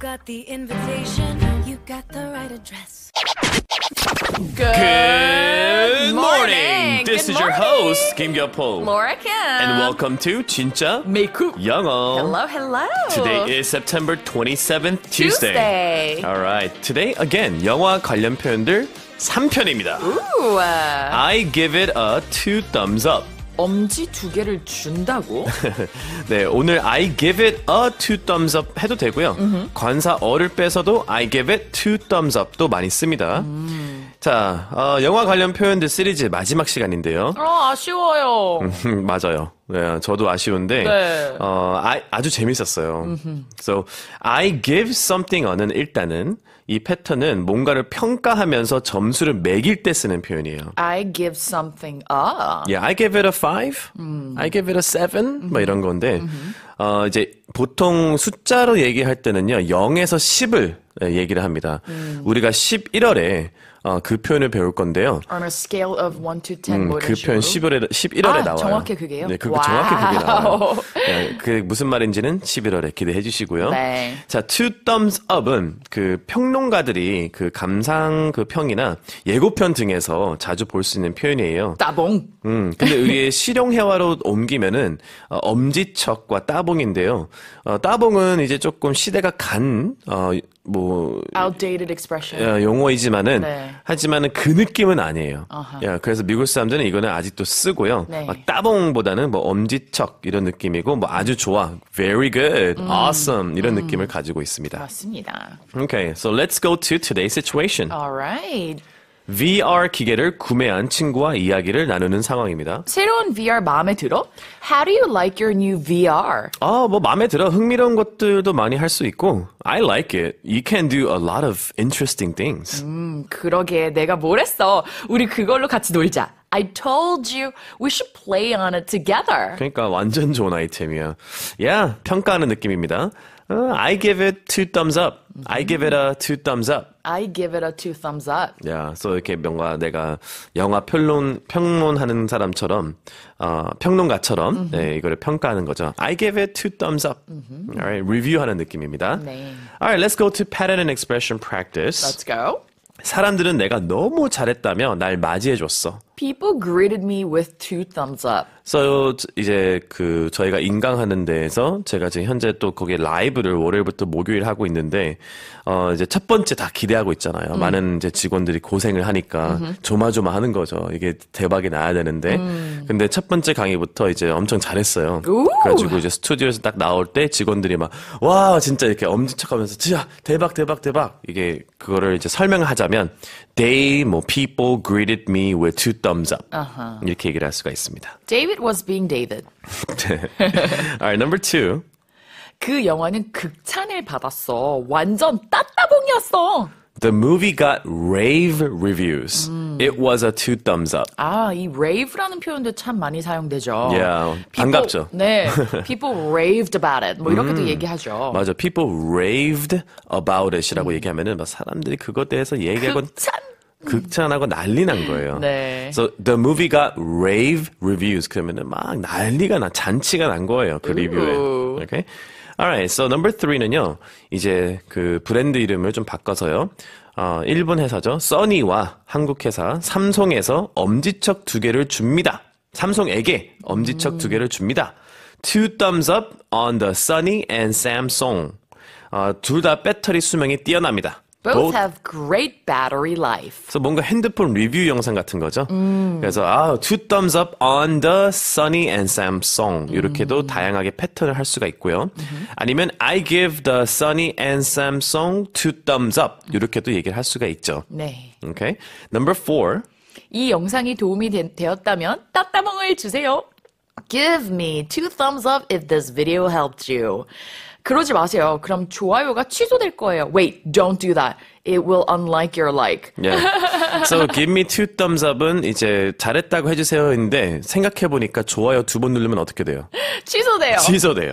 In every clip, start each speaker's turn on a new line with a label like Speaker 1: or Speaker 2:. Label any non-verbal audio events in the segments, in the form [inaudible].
Speaker 1: got the invitation. You got the right address.
Speaker 2: Good, Good morning. morning. This Good is morning. your host Kim Po. Laura Kim, and welcome to Chincha Meiku Youngo. Hello,
Speaker 1: hello. Today
Speaker 2: is September 27th, Tuesday. Tuesday. All right. Today again 영화 관련 표현들 3편입니다.
Speaker 1: Ooh. I
Speaker 2: give it a two thumbs up. 엄지 두 개를 준다고? 네, 오늘 I give it a two thumbs up 해도 되고요. 관사 어를 빼서도 I give it two thumbs up도 많이 씁니다. 음. 자, 어, 영화 관련 표현들 시리즈 마지막 시간인데요.
Speaker 1: 아, 아쉬워요.
Speaker 2: 음, [laughs] 맞아요. 네, 저도 아쉬운데, 네. 어, 아, 주 재밌었어요. 음흠. So, I give something on은 일단은, 이 패턴은 뭔가를 평가하면서 점수를 매길 때 쓰는 표현이에요.
Speaker 1: I give something a.
Speaker 2: Yeah, I give it a five. 음. I give it a seven. 뭐 음. 뭐 이런 건데, 음 어, 이제 보통 숫자로 얘기할 때는요, 0에서 10을 예, 얘기를 합니다. 음. 우리가 11월에 어, 그 표현을 배울 건데요.
Speaker 1: On a scale of 1 to 10 음, 뭐 그
Speaker 2: 표현 11월에, 11월에 아, 나와요. 정확히 그게요? 네, 그, 와. 그 정확히 그게 나와요. 네, 그 무슨 말인지는 11월에 기대해 주시고요. 네. 자, two thumbs up은 그 평론가들이 그 감상 그 평이나 예고편 등에서 자주 볼 수 있는 표현이에요. 따봉. 음, 근데 우리의 [laughs] 실용회화로 옮기면은 어, 엄지척과 따봉인데요. 어, 따봉은 이제 조금 시대가 간 어, 뭐
Speaker 1: outdated expression.
Speaker 2: 용어이지만은 네. 하지만은 그 느낌은 아니에요. Uh-huh. 야, 그래서 미국 사람들은 이거는 아직도 쓰고요. 네. 막 따봉보다는 뭐 엄지척 이런 느낌이고 뭐 아주 좋아, very good, 음. awesome 이런 음. 느낌을 가지고 있습니다.
Speaker 1: 맞습니다.
Speaker 2: Okay, so let's go to today's situation. All
Speaker 1: right.
Speaker 2: VR 기계를 구매한 친구와 이야기를 나누는 상황입니다.
Speaker 1: 새로운 VR 마음에 들어? How do you like your new VR?
Speaker 2: 아, 뭐 마음에 들어. 흥미로운 것들도 많이 할 수 있고. I like it. You can do a lot of interesting things. 음,
Speaker 1: 그러게. 내가 뭘 했어. 우리 그걸로 같이 놀자. I told you we should play on it together.
Speaker 2: 그러니까 완전 좋은 아이템이야. Yeah, 평가하는 느낌입니다. Uh, I give it two thumbs up. I give it a two thumbs up.
Speaker 1: I give it a two thumbs up.
Speaker 2: 야, so 이렇게 뭔가 내가 영화 평론 평론하는 사람처럼 어, 평론가처럼 mm-hmm. 네, 이거를 평가하는 거죠. I give it two thumbs up. Mm-hmm. Alright, 리뷰하는 느낌입니다. 네. Alright, let's go to pattern and expression practice. Let's go. 사람들은 내가 너무 잘했다며 날 맞이해줬어.
Speaker 1: People greeted me with two thumbs up.
Speaker 2: So 이제 그 저희가 인강하는 데에서 제가 지금 현재 또 거기에 라이브를 월요일부터 목요일 하고 있는데 어 이제 첫 번째 다 기대하고 있잖아요. 음. 많은 이제 직원들이 고생을 하니까 음흠. 조마조마하는 거죠. 이게 대박이 나야 되는데 음. 근데 첫 번째 강의부터 이제 엄청 잘했어요. 오! 그래가지고 이제 스튜디오에서 딱 나올 때 직원들이 막 와 진짜 이렇게 엄지척하면서 진짜 대박 대박 대박 이게 그거를 이제 설명하자면 they 뭐 people greeted me with two thumbs thumbs up. Uh-huh. 이렇게 얘기를 할 수가 있습니다.
Speaker 1: David was being David.
Speaker 2: Alright, number two.
Speaker 1: 그 영화는 극찬을 받았어. 완전 따따봉이었어.
Speaker 2: The movie got rave reviews. Mm. It was a two thumbs up.
Speaker 1: 아, 이 rave라는 표현도 참 많이 사용되죠. Yeah, people, 반갑죠. 네, people raved about it. 뭐 이렇게도 음, 얘기하죠.
Speaker 2: 맞아, people raved about it이라고 음. 얘기하면은 막 사람들이 그것 대해서 얘기하곤 극찬 극찬하고 난리 난 거예요. 네. So the movie가 rave reviews 그러면은 막 난리가 난 잔치가 난 거예요. 그 리뷰에. 오케이. Okay? Alright, so number three는요. 이제 그 브랜드 이름을 좀 바꿔서요. 어, 일본 회사죠. 써니와 한국 회사 삼성에서 엄지척 두 개를 줍니다. 삼성에게 엄지척 음. 두 개를 줍니다. Two thumbs up on the s o n y and Samsung. 어, 둘 다 배터리 수명이 뛰어납니다. Both
Speaker 1: have great battery life.
Speaker 2: 그래서 뭔가 핸드폰 리뷰 영상 같은 거죠. 음. 그래서 아, two thumbs up on the s u n y and Samsung 이렇게도 음. 다양하게 패턴을 할 수가 있고요. 음. 아니면 I give the s u n y and Samsung two thumbs up 이렇게도 얘기를 할 수가 있죠. 네. Okay. Number four.
Speaker 1: 이 영상이 도움이 되, 되었다면 따따봉을 주세요. Give me two thumbs up if this video helped you. 그러지 마세요. 그럼 좋아요가 취소될 거예요. Wait, don't do that. It will unlike your like.
Speaker 2: Yeah. So give me two thumbs up은 이제 잘했다고 해주세요인데 생각해보니까 좋아요 두 번 누르면 어떻게 돼요?
Speaker 1: 취소돼요. 취소돼요.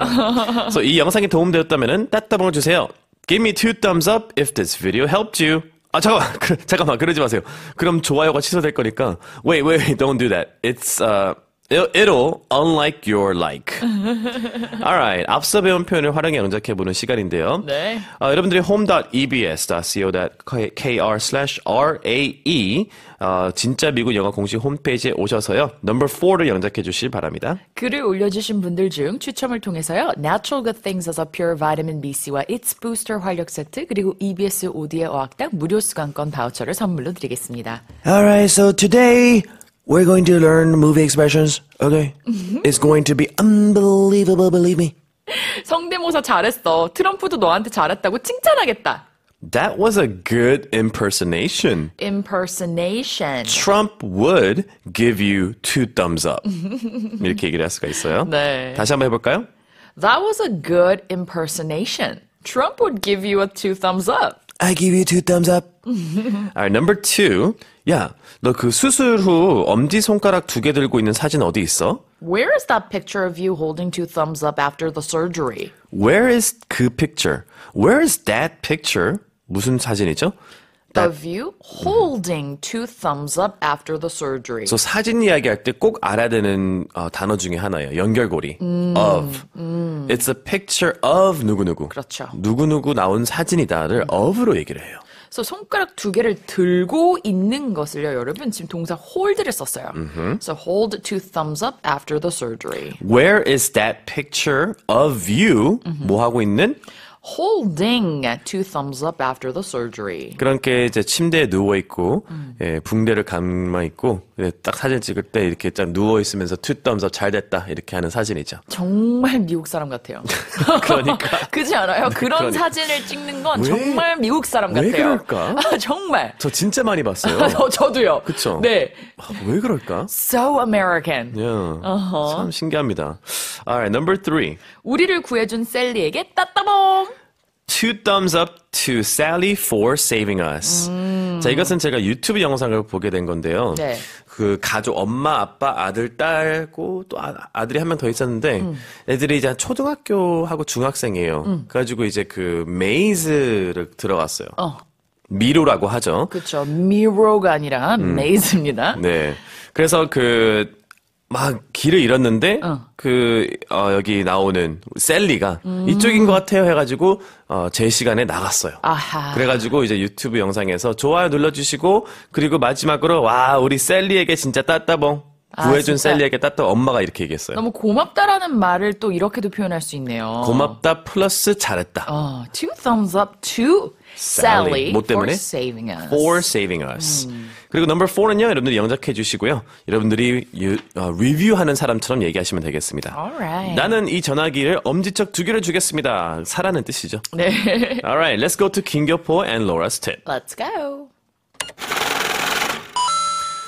Speaker 1: so
Speaker 2: 이 영상이 도움되었다면 은 따따봉을 주세요. Give me two thumbs up if this video helped you. 아 잠깐만 그, 잠깐만 그러지 마세요. 그럼 좋아요가 취소될 거니까 wait wait don't do that. It's uh It'll, unlike your like.
Speaker 1: [laughs] Alright,
Speaker 2: 앞서 배운 표현을 활용해 연작해보는 시간인데요. 네. 어, 여러분들이 home.ebs.co.kr/rae 어, 진짜 미국 영어 공식 홈페이지에 오셔서요. 넘버 4를 연작해 주시기 바랍니다.
Speaker 1: 글을 올려주신 분들 중 추첨을 통해서요. Natural Good Things에서 Pure Vitamin BC와 It's Booster 활력 세트 그리고 EBS 오디의 어학당 무료 수강권 바우처를 선물로 드리겠습니다.
Speaker 2: Alright, so today We're going to learn movie expressions, okay? Mm-hmm. It's going to be unbelievable, believe me.
Speaker 1: 성대모사 잘했어. 트럼프도 너한테 잘했다고 칭찬하겠다.
Speaker 2: That was a good impersonation.
Speaker 1: Impersonation.
Speaker 2: Trump would give you two thumbs up. [laughs] 이렇게 얘기를 할 수가 있어요. 네. 다시 한번 해볼까요?
Speaker 1: That was a good impersonation. Trump would give you a two thumbs up.
Speaker 2: I give you two thumbs up. Alright, number two. 야, 너그 수술 후 엄지 손가락 두 개 들고 있는 사진 어디 있어?
Speaker 1: Where is that picture of you holding two thumbs up after the surgery?
Speaker 2: Where is 그 picture? Where is that picture? 무슨 사진이죠? The
Speaker 1: view holding two thumbs up after the surgery. 그래서
Speaker 2: 사진 이야기할 때 꼭 알아야 되는 어, 단어 중에 하나예요. 연결고리. of. It's a picture of 누구누구. 그렇죠. 누구누구 나온 사진이다를 of로 얘기를 해요.
Speaker 1: 그래서 손가락 두 개를 들고 있는 것을요, 여러분. 지금 동사 hold를 썼어요. So hold two thumbs up after the surgery.
Speaker 2: Where is that picture of you? 뭐 하고 있는? holding
Speaker 1: two thumbs up after the surgery.
Speaker 2: 그러니까 이제 침대에 누워 있고 음. 예, 붕대를 감아 있고 네, 딱 사진 찍을 때 이렇게 딱 누워 있으면서 투덤서 잘 됐다 이렇게 하는 사진이죠.
Speaker 1: 정말 미국 사람 같아요. [laughs]
Speaker 2: 그러니까 [laughs] 그지 않아요? 네, 그런 그러니까.
Speaker 1: 사진을 찍는 건 왜? 정말 미국 사람 같아요. 왜 그럴까? [laughs] 정말.
Speaker 2: 저 진짜 많이 봤어요. 저, 저도요. 그쵸? 네. 아, 왜 그럴까? So American. Yeah. Uh-huh. 참 신기합니다. Alright, number three.
Speaker 1: 우리를 구해준 셀리에게 따따봉.
Speaker 2: two thumbs up to Sally for saving us. 음. 자, 이것은 제가 유튜브 영상을 보게 된 건데요. 네. 그 가족 엄마, 아빠, 아들, 딸고 또 아, 들이 한 명 더 있었는데 음. 애들이 이제 초등학교하고 중학생이에요. 음. 그래가지고 이제 그 메이즈를 들어갔어요. 어. 미로라고 하죠. 그렇죠. 미로가
Speaker 1: 아니라 메이즈입니다. 음.
Speaker 2: 네. 그래서 그 막 길을 잃었는데 어. 그 어, 여기 나오는 셀리가 음. 이쪽인 것 같아요 해가지고 어, 제 시간에 나갔어요. 아하. 그래가지고 이제 유튜브 영상에서 좋아요 눌러주시고 그리고 마지막으로 와 우리 셀리에게 진짜 따따봉 아, 구해준 아, 셀리에게 따뜻한 엄마가 이렇게 얘기했어요. 너무
Speaker 1: 고맙다라는 말을 또 이렇게도 표현할 수 있네요.
Speaker 2: 고맙다 플러스 잘했다. 어,
Speaker 1: two thumbs up to Sally, Sally. 뭐 때문에? for saving us. For
Speaker 2: saving us. 음. 그리고 넘버 4는요. 여러분들이 영작해 주시고요. 여러분들이 유, 어, 리뷰하는 사람처럼 얘기하시면 되겠습니다. Alright. 나는 이 전화기를 엄지척 두 개를 주겠습니다. 사라는 뜻이죠. 네. Alright, let's go to 김교포 and Laura's tip.
Speaker 1: Let's go.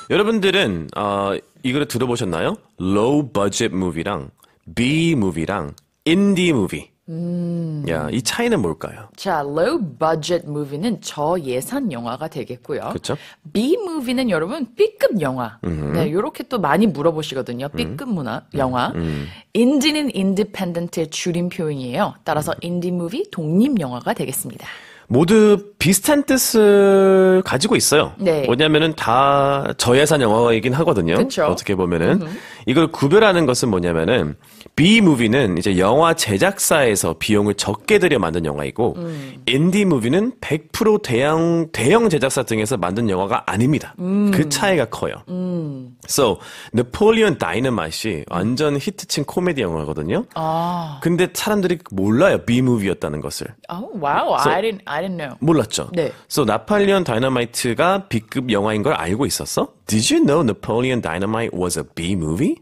Speaker 2: 여러분들은 어, 이거를 들어보셨나요? low budget movie랑 B movie랑 indie movie.
Speaker 1: 음.
Speaker 2: 야, 이 차이는 뭘까요?
Speaker 1: 자, low budget movie는 저예산 영화가 되겠고요. 그렇죠? B movie는 여러분 B급 영화. 음 네, 요렇게 또 많이 물어보시거든요. 음. B급 문화 음. 영화. 음. 인디는 인디펜던트의 줄임표현이에요. 따라서 음. indie 독립 영화가 되겠습니다.
Speaker 2: 모두 비슷한 뜻을 가지고 있어요. 네. 뭐냐면은 다 저예산 영화이긴 하거든요. 그쵸. 어떻게 보면은 음흠. 이걸 구별하는 것은 뭐냐면은 B 무비는 이제 영화 제작사에서 비용을 적게 들여 만든 영화이고 음. 인디 무비는 100% 대형 대형 제작사 등에서 만든 영화가 아닙니다. 음. 그 차이가 커요.
Speaker 1: 음.
Speaker 2: So Napoleon Dynamite이 완전 히트친 코미디 영화거든요.
Speaker 1: 아.
Speaker 2: 근데 사람들이 몰라요 B 무비였다는 것을.
Speaker 1: Oh, 어, wow, so, I didn't I didn't know.
Speaker 2: 몰랐죠. 네. So Napoleon Dynamite가 B급 영화인 걸 알고 있었어? Did you know Napoleon Dynamite was a B movie?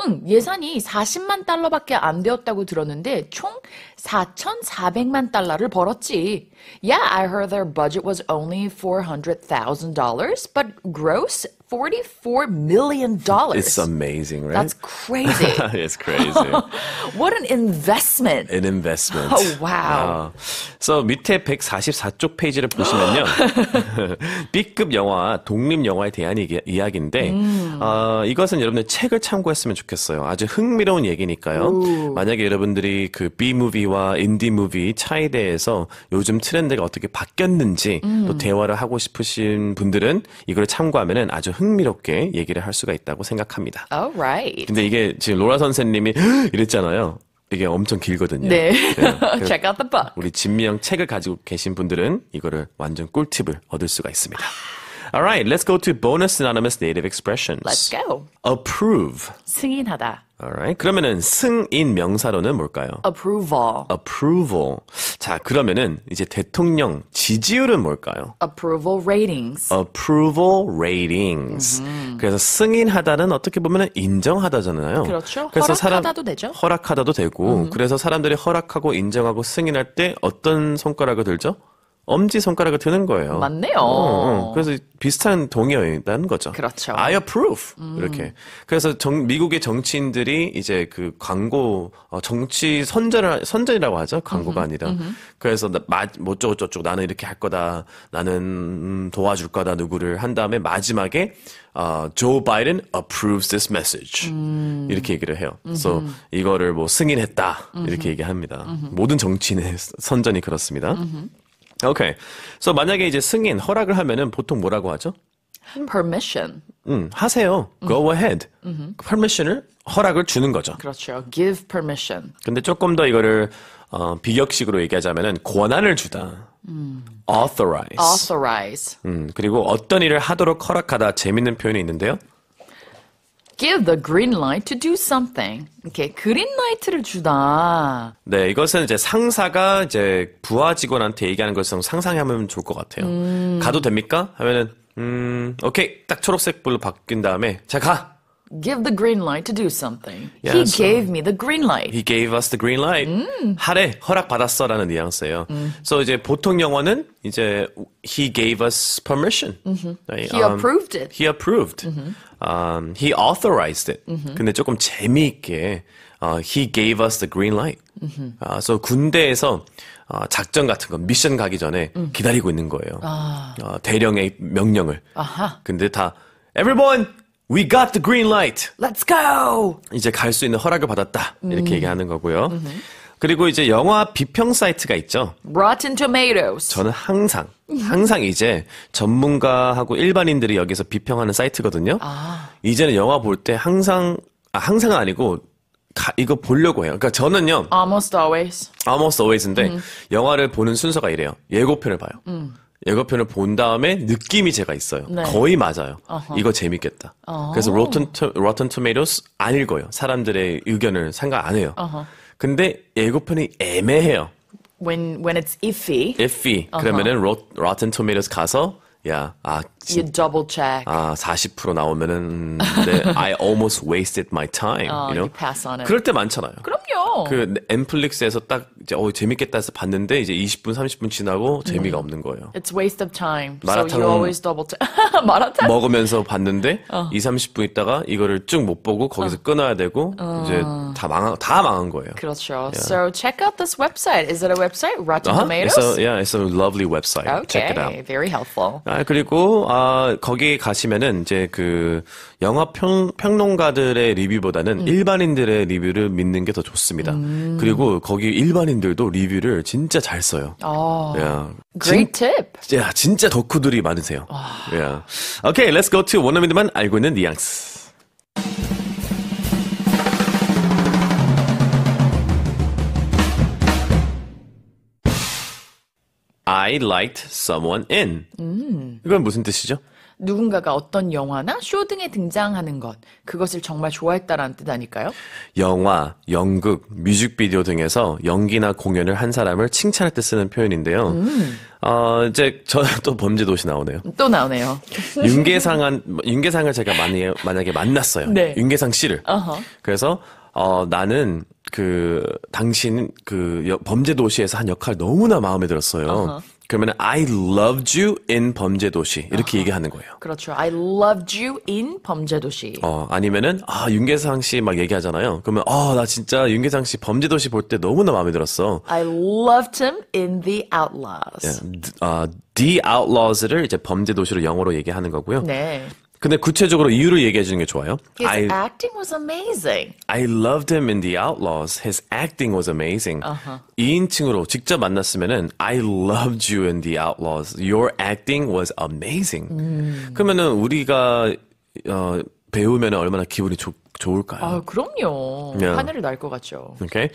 Speaker 1: 응, 예산이 40만 달러밖에 안 되었다고 들었는데 총 4,400만 달러를 벌었지. Yeah, I heard their budget was only $400,000, but gross $44 million. It's
Speaker 2: amazing, right? That's crazy. [laughs] it's crazy. [laughs]
Speaker 1: what an investment.
Speaker 2: An investment. Oh, wow. Uh, so 밑에 144쪽 페이지를 보시면요. [laughs] B급 영화, 독립 영화에 대한 이기, 이야기인데 음. 어, 이것은 여러분들 책을 참고했으면 좋겠어요. 아주 흥미로운 얘기니까요. 오. 만약에 여러분들이 그 B 무비와 인디 무비 차이대에서 요즘 트렌드가 어떻게 바뀌었는지 음. 또 대화를 하고 싶으신 분들은 이걸 참고하면은 아주 흥미롭게 얘기를 할 수가 있다고 생각합니다.
Speaker 1: Alright.
Speaker 2: 근데 이게 지금 로라 선생님이 [gasps] 이랬잖아요. 이게 엄청 길거든요. 네. 네. [laughs] Check out the book. 우리 진미영 책을 가지고 계신 분들은 이거를 완전 꿀팁을 얻을 수가 있습니다. 아, All right, let's go to bonus synonymous native expressions. Let's go. Approve.
Speaker 1: 승인하다.
Speaker 2: Alright. l 그러면은 승인 명사로는 뭘까요? Approval. Approval. 자, 그러면은 이제 대통령 지지율은 뭘까요?
Speaker 1: Approval ratings.
Speaker 2: Approval ratings. Mm-hmm. 그래서 승인하다는 어떻게 보면은 인정하다잖아요. 그렇죠. 그래서 허락하다도 사람, 되죠. 허락하다도 되고. Mm-hmm. 그래서 사람들이 허락하고 인정하고 승인할 때 어떤 손가락을 들죠? 엄지 손가락을 드는 거예요. 맞네요. 어, 어. 그래서 비슷한 동의어다는 거죠. 그렇죠. I approve 음. 이렇게. 그래서 정, 미국의 정치인들이 이제 그 광고 어, 정치 선전 선전이라고 하죠. 광고가 음흠, 아니라. 음흠. 그래서 나뭐 저쪽 저쪽 나는 이렇게 할 거다. 나는 음, 도와줄 거다. 누구를 한 다음에 마지막에 어, Joe Biden approves this message 음. 이렇게 얘기를 해요. 그래서 이거를 뭐 승인했다 음흠. 이렇게 얘기합니다. 모든 정치인의 선전이 그렇습니다. Okay. So 만약에 이제 승인 허락을 하면은 보통 뭐라고 하죠?
Speaker 1: permission.
Speaker 2: 음, 하세요. go ahead. permission을 허락을 주는 거죠.
Speaker 1: 그렇죠. give permission.
Speaker 2: 근데 조금 더 이거를 어, 비격식으로 얘기하자면은 권한을 주다. 음. authorize.
Speaker 1: authorize.
Speaker 2: 음, 그리고 어떤 일을 하도록 허락하다 재밌는 표현이 있는데요.
Speaker 1: give the green light to do something. 이렇게 그린 라이트를 주다.
Speaker 2: 네, 이것은 이제 상사가 이제 부하 직원한테 얘기하는 것을 상상하면 좋을 것 같아요.
Speaker 1: 음. 가도
Speaker 2: 됩니까? 하면은 음, 오케이. 딱 초록색 불로 바뀐 다음에 자 가.
Speaker 1: give the green light to do something. Yeah, he so gave me the green
Speaker 2: light. He gave us the green light. 음. 하래 허락 받았어라는 뉘앙스예요. 음. So 이제 보통 영어는 이제 he gave us permission. Mm-hmm. Right? He um, approved it. He approved. Mm-hmm. Um, he authorized it. Mm-hmm. 근데 조금 재미있게 uh, he gave us the green light. Mm-hmm. Uh, so 군대에서 어, 작전 같은 거 미션 가기 전에 음. 기다리고 있는 거예요. 아. 어, 대령의 명령을. 아하. 근데 다 everyone We got the green light. Let's go. 이제 갈 수 있는 허락을 받았다. 이렇게 음. 얘기하는 거고요. 그리고 이제 영화 비평 사이트가 있죠.
Speaker 1: Rotten Tomatoes.
Speaker 2: 저는 항상 항상 이제 전문가하고 일반인들이 여기서 비평하는 사이트거든요. 아. 이제는 영화 볼 때 항상 아, 항상은 아니고 가, 이거 보려고 해요. 그러니까 저는요.
Speaker 1: Almost always.
Speaker 2: almost always인데 음. 영화를 보는 순서가 이래요. 예고편을 봐요. 음. 예고편을 본 다음에 느낌이 제가 있어요. 네. 거의 맞아요. 어허. 이거 재밌겠다.
Speaker 1: 어허. 그래서 Rotten,
Speaker 2: 로 Tomatoes 안 읽어요. 사람들의 의견을 생각 안 해요. 어허. 근데 예고편이 애매해요.
Speaker 1: When when it's iffy.
Speaker 2: iffy. 그러면은 로, rotten tomatoes 가서 야, 아, 진,
Speaker 1: you double check.
Speaker 2: 아, 40% 나오면은 네, I almost wasted my time. 어, you know? you pass on it. 그럴 때 많잖아요.
Speaker 1: 그럼요. 그
Speaker 2: 엠플릭스에서 딱 이제 어 재밌겠다 해서 봤는데 이제 20분 30분 지나고 재미가 없는 거예요.
Speaker 1: It's waste of time. 마라탕 so you always double check. 마라탕
Speaker 2: 먹으면서 봤는데 어. 2, 30분 있다가 이거를 쭉 못 보고 거기서 어. 끊어야 되고 어. 이제 다 망한 다 망한 거예요. 그렇죠. Yeah. So
Speaker 1: check out this website. Is it a website? Rotten uh-huh. Tomatoes? It's a,
Speaker 2: yeah, it's a lovely website. Okay. Check it out.
Speaker 1: Very helpful.
Speaker 2: 아, 그리고 아 거기 가시면은 이제 그 영화 평, 평론가들의 리뷰보다는 음. 일반인들의 리뷰를 믿는 게 더 좋습니다. 음. 그리고 거기 일반인들도 리뷰를 진짜 잘 써요. 아. y Great 진, tip. 야, 진짜 덕후들이 많으세요. 아. Yeah. Okay, let's go to 원어민들만 알고 있는 뉘앙스. 아이 라이트 d s o
Speaker 1: m
Speaker 2: 이건 무슨 뜻이죠?
Speaker 1: 누군가가 어떤 영화나 쇼 등에 등장하는 것, 그것을 정말 좋아했다라는 뜻 아닐까요?
Speaker 2: 영화, 연극, 뮤직비디오 등에서 연기나 공연을 한 사람을 칭찬할 때 쓰는 표현인데요. 음. 어, 이제 저또 [laughs] 범죄도시 나오네요.
Speaker 1: 또 나오네요. [laughs] 윤계상한
Speaker 2: 윤계상을 제가 많이 만약에 만났어요. 네. 윤계상 씨를. 어허. 그래서 어 나는 그 당신 그 범죄도시에서 한 역할 너무나 마음에 들었어요. 어허. 그러면 I loved you in 범죄도시 이렇게 얘기하는 거예요.
Speaker 1: 그렇죠. I loved you in 범죄도시.
Speaker 2: 어 아니면은 아 윤계상 씨 막 얘기하잖아요. 그러면 아나 진짜 윤계상 씨 범죄도시 볼 때 너무나 마음에 들었어.
Speaker 1: I loved him in The Outlaws.
Speaker 2: 예, 아 The Outlaws를 이제 범죄도시로 영어로 얘기하는 거고요. 네. 근데 구체적으로 이유를 얘기해 주는 게 좋아요. His I,
Speaker 1: acting was amazing.
Speaker 2: I loved him in The Outlaws. His acting was amazing. Uh-huh. 2인칭으로 직접 만났으면은 I loved you in The Outlaws. Your acting was amazing. 음. 그러면은 우리가 어 배우면 얼마나 기분이 좋, 좋을까요?
Speaker 1: 아, 그럼요. 그냥. 하늘을 날것 같죠.
Speaker 2: 오케이.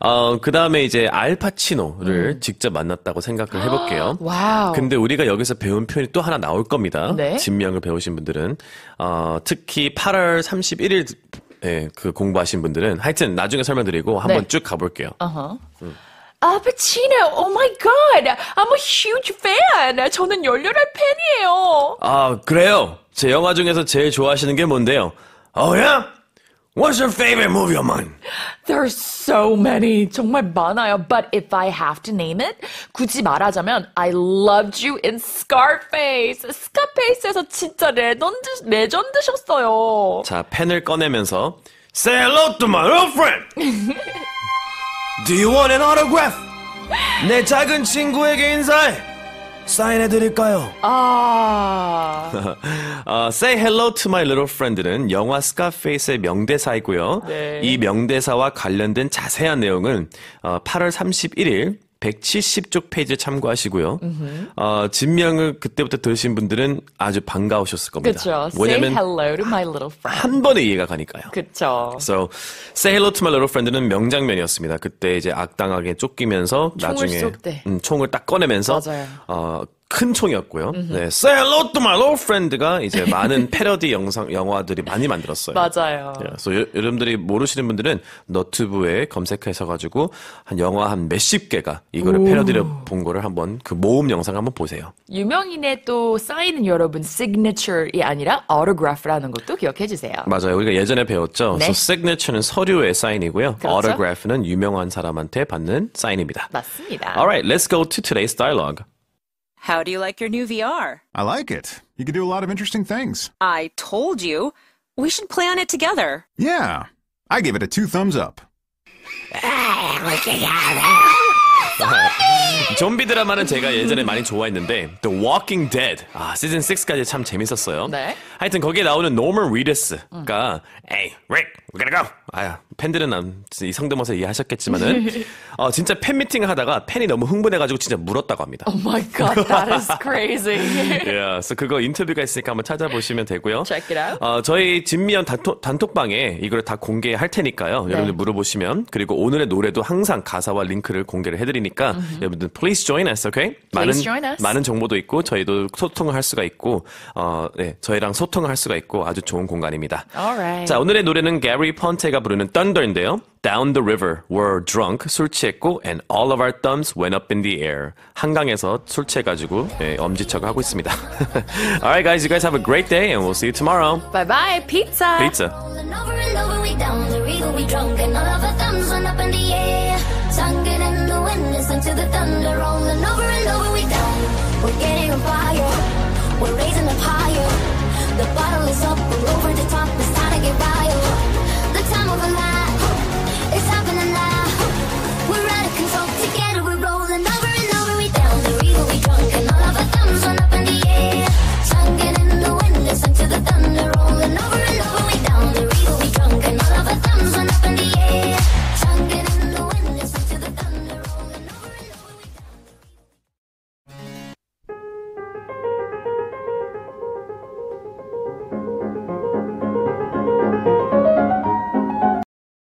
Speaker 2: 어, 그 다음에 이제 알파치노를 음. 직접 만났다고 생각을 아, 해볼게요. 와우. 근데 우리가 여기서 배운 표현이 또 하나 나올 겁니다. 네? 진명을 배우신 분들은. 어, 특히 8월 31일, 예, 그 공부하신 분들은 하여튼 나중에 설명드리고 한번 네. 쭉 가볼게요. u h 음.
Speaker 1: 아, 베치노, 오 마이 갓, god, I'm a huge fan. 저는 열렬한 팬이에요.
Speaker 2: 아, 그래요? 제 영화 중에서 제일 좋아하시는 게 뭔데요? Oh yeah? What's your favorite movie of mine?
Speaker 1: There's so many. 정말 많아요. But if I have to name it, 굳이 말하자면 I loved you in Scarface. Scarface에서 진짜 레전드, 레전드셨어요.
Speaker 2: 자, 펜을 꺼내면서 Say hello to my girlfriend! Do you want an autograph? 내 작은 친구에게 인사해! 사인해드릴까요? 아. [laughs] 어, Say Hello to My Little Friend는 영화 스카페이스의 명대사이고요. 네. 이 명대사와 관련된 자세한 내용은 어, 8월 31일 170쪽 페이지를 참고하시고요. 음 어, 진명을 그때부터 들으신 분들은 아주 반가우셨을 겁니다. 그렇죠. 왜냐면 한 번에 이해가 가니까요.
Speaker 1: 그렇죠.
Speaker 2: So say hello to my little friend는 명장면이었습니다. 그때 이제 악당하게 쫓기면서 나중에 총을, 음, 총을 딱 꺼내면서 맞아요. 어, 큰 총이었고요. 네, Say hello to my old friend가 이제 [laughs] 많은 패러디 영상 영화들이 많이 만들었어요.
Speaker 1: 맞아요. 예, 그래서
Speaker 2: 여, 여러분들이 모르시는 분들은 너튜브에 검색해서 가지고 한 영화 한 몇십 개가 이거를 패러디를 본 거를 한번 그 모음 영상 을 한번 보세요.
Speaker 1: 유명인의 또 사인은 여러분 signature이 아니라 autograph라는 것도 기억해 주세요.
Speaker 2: 맞아요. 우리가 예전에 배웠죠. 네. 그래서 signature는 서류의 사인이고요. 그렇죠? autograph는 유명한 사람한테 받는 사인입니다.
Speaker 1: 맞습니다. a l
Speaker 2: right, let's go to today's dialogue. How do you like your new VR? I like it. You can do a lot of interesting things. I told you. We should play on it together. Yeah. I give it a two thumbs up. [laughs] 좀비 드라마는 제가 예전에 많이 좋아했는데 The Walking Dead 아 시즌 6까지 참 재밌었어요. 네. 하여튼 거기에 나오는 노멀 리더스가 Hey, Rick, we are going to go. 아야 팬들은 안, 이 성대모사 이해하셨겠지만은 어, 진짜 팬미팅을 하다가 팬이 너무 흥분해가지고 진짜 물었다고 합니다.
Speaker 1: Oh my god, that is crazy. [laughs]
Speaker 2: yeah, so 그거 인터뷰가 있으니까 한번 찾아보시면 되고요. Check it out. 어, 저희 진미연 단톡, 단톡방에 이걸 다 공개할 테니까요. 네. 여러분들 물어보시면 그리고 오늘의 노래도 항상 가사와 링크를 공개를 해드리니까 mm-hmm. 여러분들 please join us, okay? Please 많은 join us. 많은 정보도 있고 저희도 소통을 할 수가 있고 어, 네, 저희랑 소통을 할 수가 있고 아주 좋은 공간입니다.
Speaker 1: Alright. 자
Speaker 2: 오늘의 노래는 Gary Ponte가 밴드가 부르는 Thunder인데요. Down the river were drunk, 술 취했고 and all of our thumbs went up in the air. 한강에서 술 취해가지고 예, 엄지척 하고 있습니다. [laughs] Alright guys, you guys have a great day and we'll see you tomorrow.
Speaker 1: Bye bye, pizza. Pizza. We're raising up higher